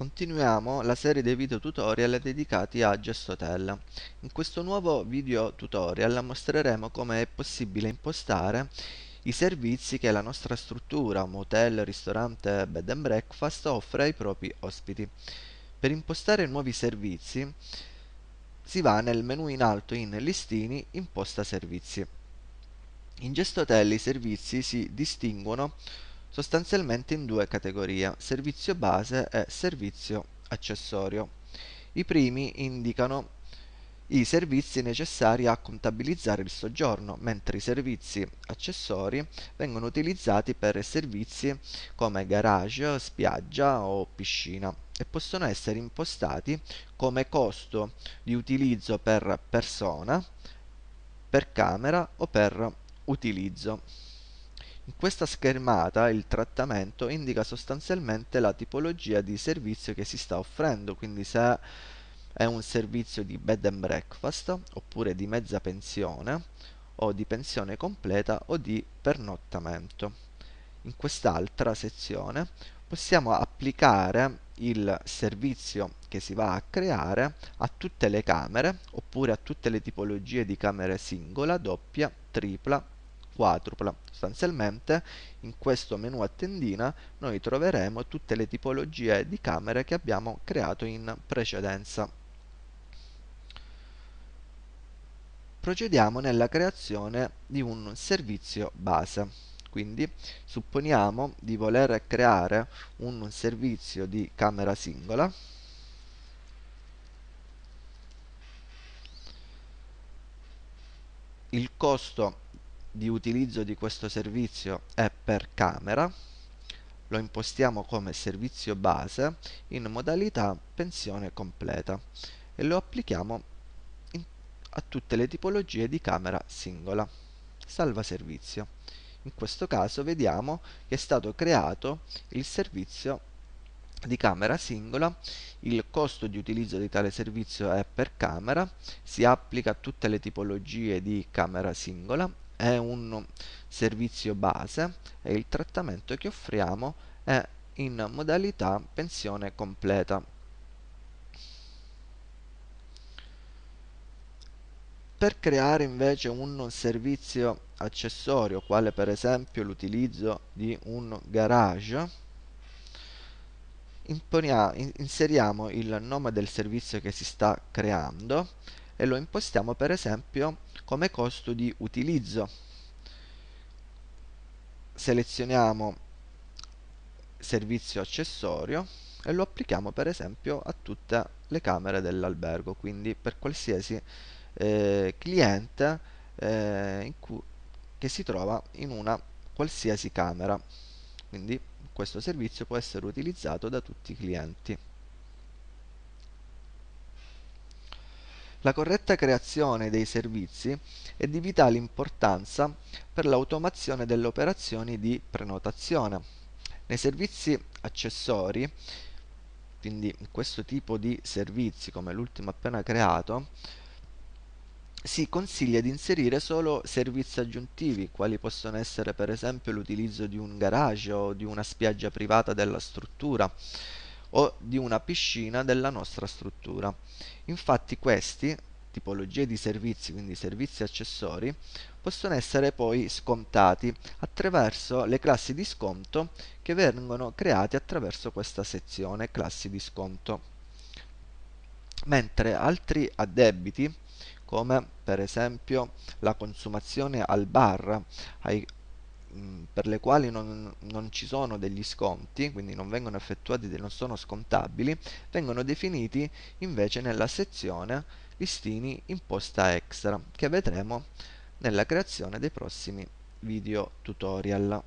Continuiamo la serie dei video tutorial dedicati a Hotel. In questo nuovo video tutorial mostreremo come è possibile impostare i servizi che la nostra struttura, motel, ristorante, bed and breakfast offre ai propri ospiti. Per impostare nuovi servizi si va nel menu in alto in listini imposta servizi. In Hotel i servizi si distinguono sostanzialmente in due categorie, servizio base e servizio accessorio. I primi indicano i servizi necessari a contabilizzare il soggiorno, mentre i servizi accessori vengono utilizzati per servizi come garage, spiaggia o piscina e possono essere impostati come costo di utilizzo per persona, per camera o per utilizzo. In questa schermata il trattamento indica sostanzialmente la tipologia di servizio che si sta offrendo, quindi se è un servizio di bed and breakfast oppure di mezza pensione o di pensione completa o di pernottamento. In quest'altra sezione possiamo applicare il servizio che si va a creare a tutte le camere oppure a tutte le tipologie di camere singola, doppia, tripla quadrupla. Sostanzialmente in questo menu a tendina noi troveremo tutte le tipologie di camere che abbiamo creato in precedenza. Procediamo nella creazione di un servizio base. Quindi supponiamo di voler creare un servizio di camera singola il costo di utilizzo di questo servizio è per camera lo impostiamo come servizio base in modalità pensione completa e lo applichiamo in, a tutte le tipologie di camera singola salva servizio in questo caso vediamo che è stato creato il servizio di camera singola, il costo di utilizzo di tale servizio è per camera, si applica a tutte le tipologie di camera singola è un servizio base e il trattamento che offriamo è in modalità pensione completa. Per creare invece un servizio accessorio, quale per esempio l'utilizzo di un garage, inseriamo il nome del servizio che si sta creando e lo impostiamo per esempio come costo di utilizzo selezioniamo servizio accessorio e lo applichiamo per esempio a tutte le camere dell'albergo quindi per qualsiasi eh, cliente eh, che si trova in una qualsiasi camera quindi questo servizio può essere utilizzato da tutti i clienti La corretta creazione dei servizi è di vitale importanza per l'automazione delle operazioni di prenotazione. Nei servizi accessori, quindi in questo tipo di servizi come l'ultimo appena creato, si consiglia di inserire solo servizi aggiuntivi, quali possono essere per esempio l'utilizzo di un garage o di una spiaggia privata della struttura o di una piscina della nostra struttura. Infatti questi tipologie di servizi, quindi servizi accessori, possono essere poi scontati attraverso le classi di sconto che vengono create attraverso questa sezione classi di sconto. Mentre altri addebiti, come per esempio la consumazione al bar ai, Mm, per le quali non, non, ci sono degli sconti, quindi non vengono effettuati, non sono scontabili, vengono definiti invece nella sezione listini imposta extra che vedremo nella creazione dei prossimi video tutorial.